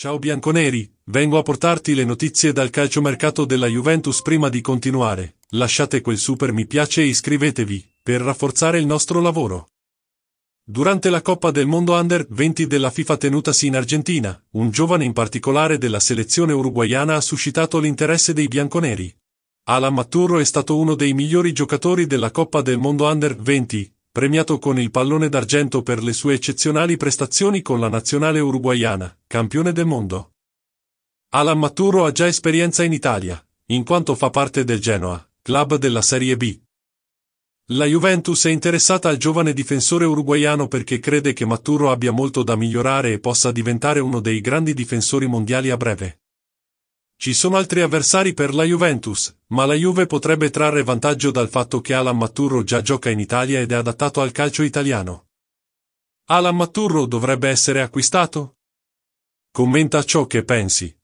Ciao Bianconeri, vengo a portarti le notizie dal calciomercato della Juventus prima di continuare. Lasciate quel super mi piace e iscrivetevi, per rafforzare il nostro lavoro. Durante la Coppa del Mondo Under 20 della FIFA tenutasi in Argentina, un giovane in particolare della selezione uruguayana ha suscitato l'interesse dei bianconeri. Alan Maturro è stato uno dei migliori giocatori della Coppa del Mondo Under 20, premiato con il pallone d'argento per le sue eccezionali prestazioni con la nazionale uruguaiana, campione del mondo. Alan Maturo ha già esperienza in Italia, in quanto fa parte del Genoa, club della Serie B. La Juventus è interessata al giovane difensore uruguaiano perché crede che Maturo abbia molto da migliorare e possa diventare uno dei grandi difensori mondiali a breve. Ci sono altri avversari per la Juventus, ma la Juve potrebbe trarre vantaggio dal fatto che Alan Maturro già gioca in Italia ed è adattato al calcio italiano. Alan Maturro dovrebbe essere acquistato? Commenta ciò che pensi.